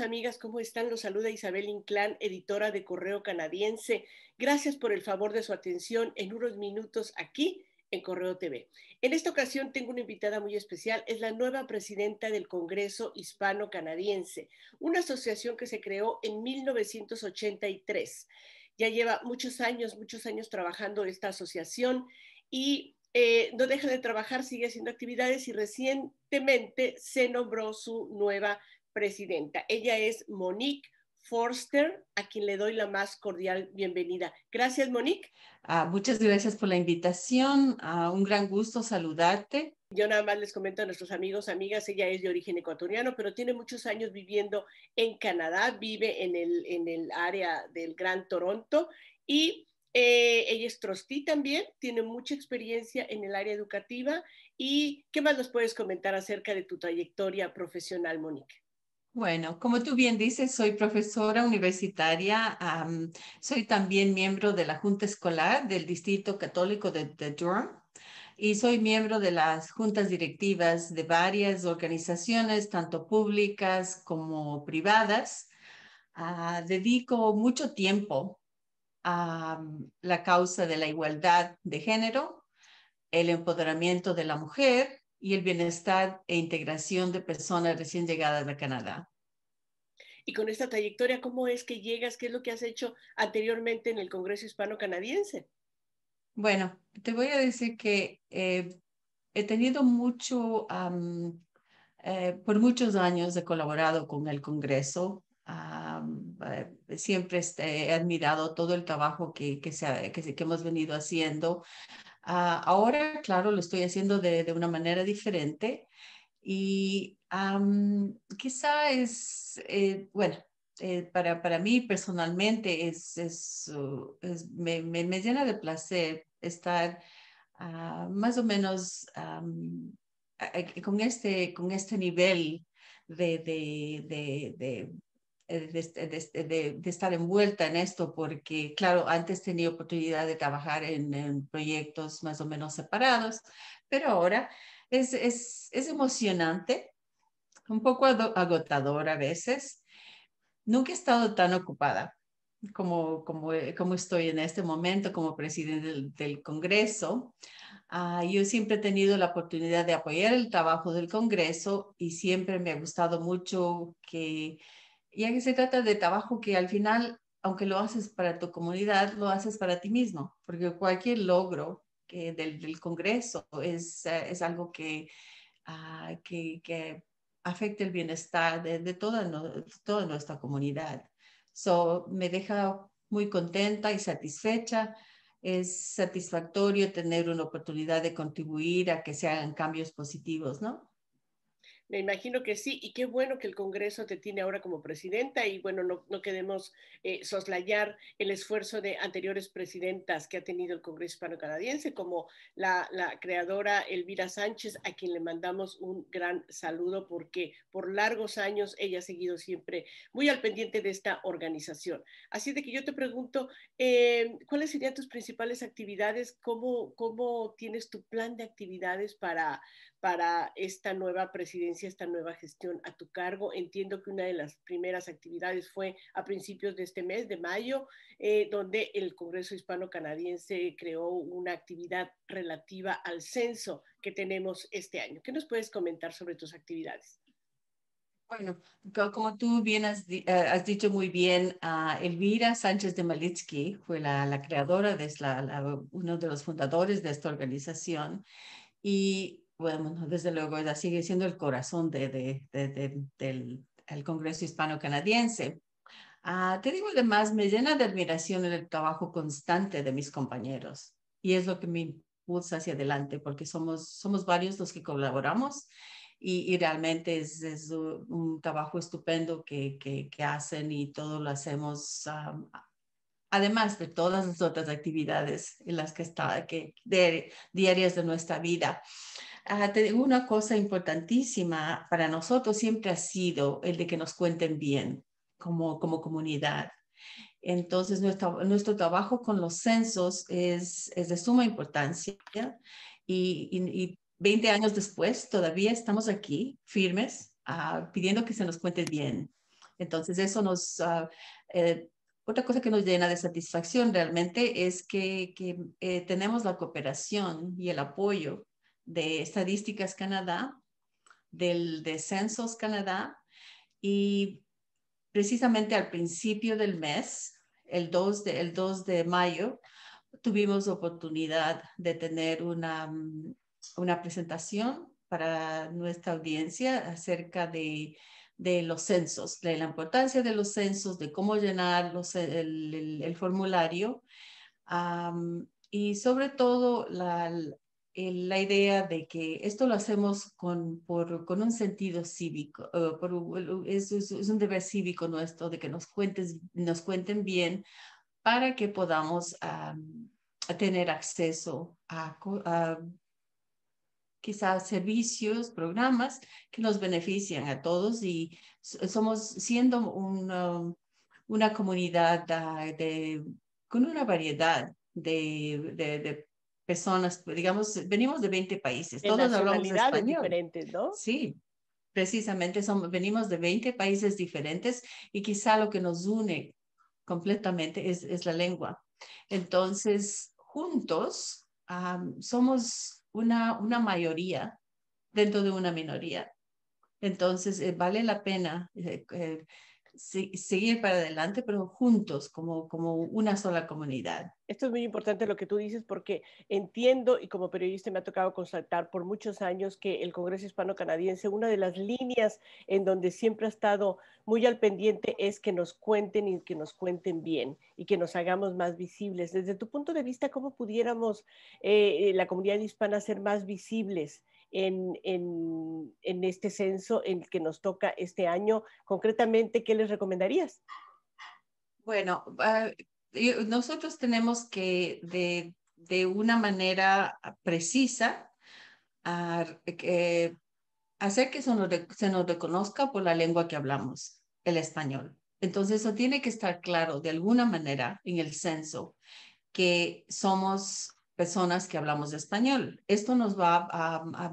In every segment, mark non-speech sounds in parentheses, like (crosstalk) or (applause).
amigas, ¿cómo están? Los saluda Isabel Inclán, editora de Correo Canadiense. Gracias por el favor de su atención en unos minutos aquí en Correo TV. En esta ocasión tengo una invitada muy especial, es la nueva presidenta del Congreso Hispano-Canadiense, una asociación que se creó en 1983. Ya lleva muchos años, muchos años trabajando esta asociación y eh, no deja de trabajar, sigue haciendo actividades y recientemente se nombró su nueva presidenta. Ella es Monique Forster, a quien le doy la más cordial bienvenida. Gracias, Monique. Ah, muchas gracias por la invitación. Ah, un gran gusto saludarte. Yo nada más les comento a nuestros amigos, amigas, ella es de origen ecuatoriano, pero tiene muchos años viviendo en Canadá, vive en el, en el área del Gran Toronto y eh, ella es trostí también, tiene mucha experiencia en el área educativa. ¿Y qué más nos puedes comentar acerca de tu trayectoria profesional, Monique? Bueno, como tú bien dices, soy profesora universitaria, soy también miembro de la Junta Escolar del Distrito Católico de, Durham y soy miembro de las juntas directivas de varias organizaciones, tanto públicas como privadas. Ah, dedico mucho tiempo a mm, la causa de la igualdad de género, el empoderamiento de la mujer y el bienestar e integración de personas recién llegadas a Canadá. Y con esta trayectoria, ¿cómo es que llegas? ¿Qué es lo que has hecho anteriormente en el Congreso Hispano-Canadiense? Bueno, te voy a decir que eh, he tenido mucho, eh, por muchos años he colaborado con el Congreso. Eh, siempre este, he admirado todo el trabajo que, que, se que hemos venido haciendo. Ah, ahora, claro, lo estoy haciendo de, una manera diferente y quizá es, eh, bueno, eh, para, para, mí personalmente es, uh, me, llena de placer estar ah, más o menos con, este, con este nivel de, eh, este, este, de, de, estar envuelta en esto, porque claro, antes tenía oportunidad de trabajar en, proyectos más o menos separados, pero ahora es, es, es emocionante, un poco agotador a veces. Nunca he estado tan ocupada como, como, eh, como estoy en este momento como presidente del, Congreso. Ah, yo siempre he tenido la oportunidad de apoyar el trabajo del Congreso y siempre me ha gustado mucho que y aquí se trata de trabajo que al final, aunque lo haces para tu comunidad, lo haces para ti mismo, porque cualquier logro que del, Congreso es, eh, es algo que, ah, que, que, afecta el bienestar de, toda, toda nuestra comunidad. So, me deja muy contenta y satisfecha. Es satisfactorio tener una oportunidad de contribuir a que se hagan cambios positivos, ¿no? Me imagino que sí, y qué bueno que el Congreso te tiene ahora como presidenta y bueno, no, queremos eh, soslayar el esfuerzo de anteriores presidentas que ha tenido el Congreso Hispano-Canadiense, como la, creadora Elvira Sánchez, a quien le mandamos un gran saludo porque por largos años ella ha seguido siempre muy al pendiente de esta organización. Así de que yo te pregunto, eh, ¿cuáles serían tus principales actividades? ¿Cómo, ¿Cómo tienes tu plan de actividades para, para esta nueva presidencia? esta nueva gestión a tu cargo? Entiendo que una de las primeras actividades fue a principios de este mes, de mayo, eh, donde el Congreso Hispano-Canadiense creó una actividad relativa al censo que tenemos este año. ¿Qué nos puedes comentar sobre tus actividades? Bueno, como tú bien has, eh, dicho muy bien, ah, Elvira Sánchez de Malitsky fue la, creadora, de uno de los fundadores de esta organización. Y bueno, desde luego, ella sigue siendo el corazón de, del, Congreso Hispano-Canadiense. Ah, te digo además, me llena de admiración el trabajo constante de mis compañeros y es lo que me impulsa hacia adelante porque somos, somos varios los que colaboramos y, y realmente es, un trabajo estupendo que, que, hacen y todo lo hacemos además de todas las otras actividades en las que está, que, diarias de nuestra vida una cosa importantísima para nosotros siempre ha sido el de que nos cuenten bien como, como comunidad. Entonces, nuestro, nuestro trabajo con los censos es, es de suma importancia y, 20 años después todavía estamos aquí firmes ah, pidiendo que se nos cuente bien. Entonces, eso nos... Ah, eh, otra cosa que nos llena de satisfacción realmente es que, que eh, tenemos la cooperación y el apoyo de Estadísticas Canadá, del de Censos Canadá, y precisamente al principio del mes, el 2 de, el 2 de mayo, tuvimos oportunidad de tener una, mm, una presentación para nuestra audiencia acerca de, de, los censos, de la importancia de los censos, de cómo llenar el, el, formulario y sobre todo la, eh, la idea de que esto lo hacemos con, con un sentido cívico, por, es, un deber cívico nuestro de que nos, cuentes, nos cuenten bien para que podamos tener acceso a, quizás servicios, programas que nos benefician a todos y somos siendo una, comunidad ah, con una variedad de, de personas, pues, digamos, venimos de 20 países, todos hablamos español. diferentes, ¿no? Sí, precisamente somos, venimos de 20 países diferentes y quizá lo que nos une completamente es, la lengua. Entonces, juntos somos una, una mayoría dentro de una minoría. Entonces, eh, vale la pena eh, eh, seguir para adelante, pero juntos, como, una sola comunidad. Esto es muy importante lo que tú dices porque entiendo y como periodista me ha tocado constatar por muchos años que el Congreso Hispano-Canadiense, una de las líneas en donde siempre ha estado muy al pendiente es que nos cuenten y que nos cuenten bien y que nos hagamos más visibles. Desde tu punto de vista, ¿cómo pudiéramos eh, la comunidad hispana ser más visibles? en, este censo en el que nos toca este año. Concretamente, ¿qué les recomendarías? Bueno, ah, nosotros tenemos que de, una manera precisa ah, eh, hacer que se nos, se nos reconozca por la lengua que hablamos, el español. Entonces, eso tiene que estar claro de alguna manera en el censo, que somos personas que hablamos español. Esto nos va a,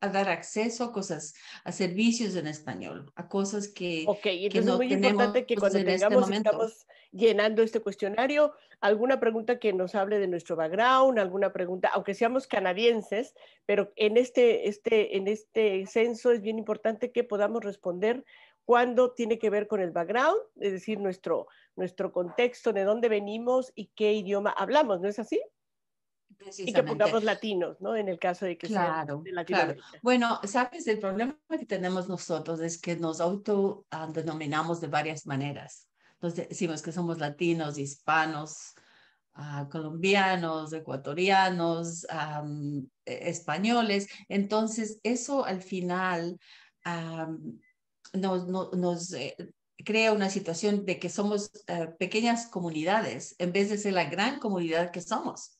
a, dar acceso a cosas, a servicios en español, a cosas que, okay, es muy importante que cuando este tengamos, estamos llenando este cuestionario, alguna pregunta que nos hable de nuestro background, alguna pregunta, aunque seamos canadienses, pero en este, este, en este censo es bien importante que podamos responder cuando tiene que ver con el background, es decir, nuestro, nuestro contexto, de dónde venimos y qué idioma hablamos, ¿no es así? Y que pongamos latinos, ¿no? En el caso de que sea de Claro. Bueno, sabes, el problema que tenemos nosotros es que nos autodenominamos de varias maneras. Entonces decimos que somos latinos, hispanos, ah, colombianos, ecuatorianos, e-, españoles. Entonces eso al final nos, eh, crea una situación de que somos eh, pequeñas comunidades en vez de ser la gran comunidad que somos.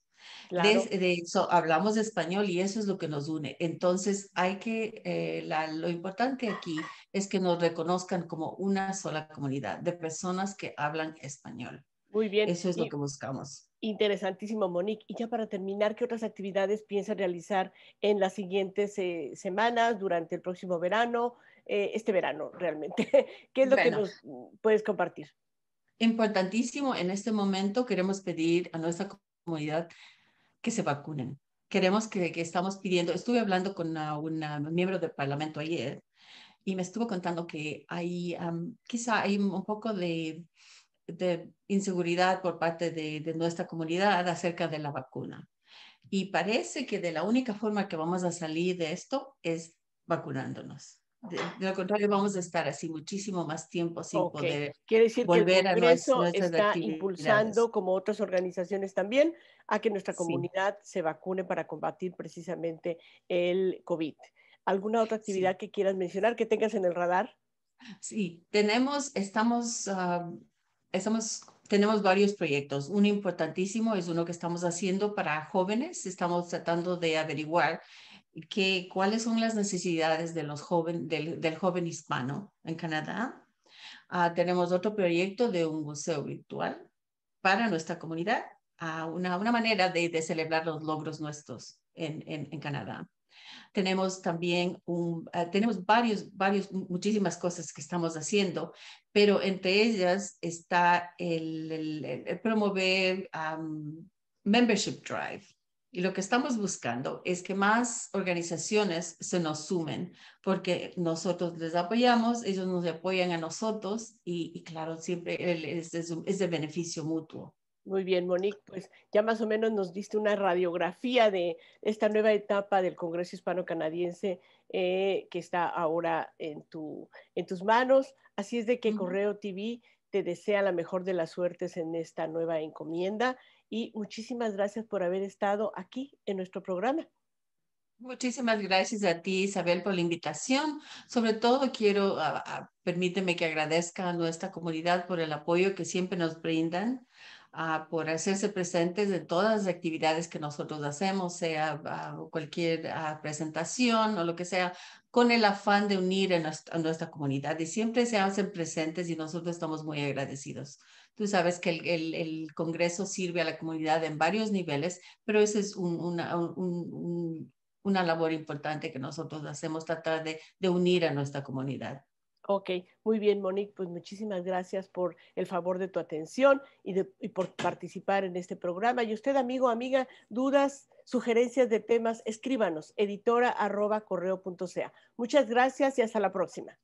De, eso hablamos español y eso es lo que nos une. Entonces, hay que, eh, lo importante aquí es que nos reconozcan como una sola comunidad de personas que hablan español. Muy bien. Eso es lo que buscamos. Interesantísimo, Monique. Y ya para terminar, ¿qué otras actividades piensa realizar en las siguientes semanas, durante el próximo verano? Eh, este verano realmente? (laughs) ¿Qué es lo que nos puedes compartir? Importantísimo, en este momento queremos pedir a nuestra comunidad que se vacunen. Queremos que, estamos pidiendo, estuve hablando con una, un miembro del Parlamento ayer y me estuvo contando que hay, quizá hay un poco de, inseguridad por parte de, de nuestra comunidad acerca de la vacuna. Y parece que de la única forma que vamos a salir de esto es vacunándonos de, lo contrario, vamos a estar así muchísimo más tiempo sin poder Quiere decir volver que el Congreso a nuestras, está impulsando, como otras organizaciones también, a que nuestra comunidad se vacune para combatir precisamente el COVID. ¿Alguna otra actividad que quieras mencionar, que tengas en el radar? Sí, tenemos, estamos, ah, estamos, tenemos varios proyectos. Uno importantísimo es uno que estamos haciendo para jóvenes. Estamos tratando de averiguar cuáles son las necesidades de los joven, del, joven hispano en Canadá. Ah, tenemos otro proyecto de un museo virtual para nuestra comunidad, a una, una, manera de, celebrar los logros nuestros en, en, Canadá. Tenemos también un, ah, tenemos varios, varios, muchísimas cosas que estamos haciendo, pero entre ellas está el, promover membership drive y lo que estamos buscando es que más organizaciones se nos sumen porque nosotros les apoyamos, ellos nos apoyan a nosotros y, claro, siempre es, de beneficio mutuo. Muy bien, Monique, pues ya más o menos nos diste una radiografía de esta nueva etapa del Congreso Hispano-Canadiense eh, que está ahora en, tus manos. Así es de que Correo TV te desea la mejor de las suertes en esta nueva encomienda y muchísimas gracias por haber estado aquí en nuestro programa. Muchísimas gracias a ti, Isabel, por la invitación. Sobre todo quiero, permíteme que agradezca a nuestra comunidad por el apoyo que siempre nos brindan por hacerse presentes en todas las actividades que nosotros hacemos, sea ah, cualquier ah, presentación o lo que sea, con el afán de unir a nuestra, comunidad y siempre se hacen presentes y nosotros estamos muy agradecidos. Tú sabes que el, Congreso sirve a la comunidad en varios niveles, pero esa es una, una labor importante que nosotros hacemos, tratar de unir a nuestra comunidad. Ok, muy bien, Monique, pues muchísimas gracias por el favor de tu atención y, por participar en este programa. Y usted, amigo, amiga, dudas, sugerencias de temas, escríbanos, editora arroba correo Muchas gracias y hasta la próxima.